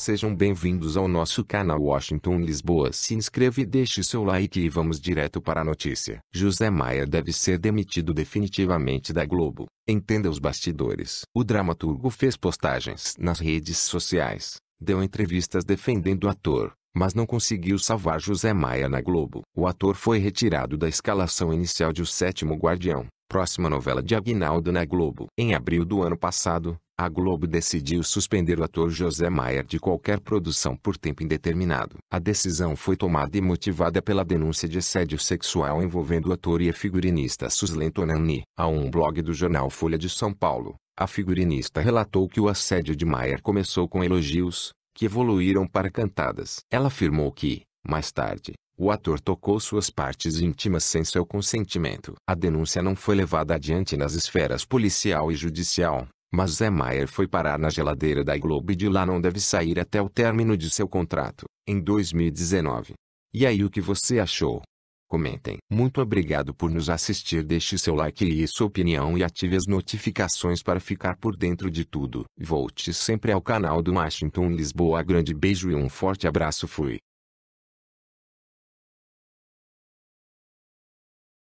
Sejam bem-vindos ao nosso canal Washington Lisboa. Se inscreva e deixe seu like e vamos direto para a notícia. José Maia deve ser demitido definitivamente da Globo. Entenda os bastidores. O dramaturgo fez postagens nas redes sociais, deu entrevistas defendendo o ator, mas não conseguiu salvar José Maia na Globo. O ator foi retirado da escalação inicial de O Sétimo Guardião, próxima novela de Aguinaldo na Globo. Em abril do ano passado, a Globo decidiu suspender o ator José Maier de qualquer produção por tempo indeterminado. A decisão foi tomada e motivada pela denúncia de assédio sexual envolvendo o ator e a figurinista Suzlen Tonani. A um blog do jornal Folha de São Paulo, a figurinista relatou que o assédio de Maier começou com elogios, que evoluíram para cantadas. Ela afirmou que, mais tarde, o ator tocou suas partes íntimas sem seu consentimento. A denúncia não foi levada adiante nas esferas policial e judicial, mas Zé Maier foi parar na geladeira da Globo e de lá não deve sair até o término de seu contrato, em 2019. E aí o que você achou? Comentem. Muito obrigado por nos assistir. Deixe seu like e sua opinião e ative as notificações para ficar por dentro de tudo. Volte sempre ao canal do Washington Lisboa. Grande beijo e um forte abraço. Fui.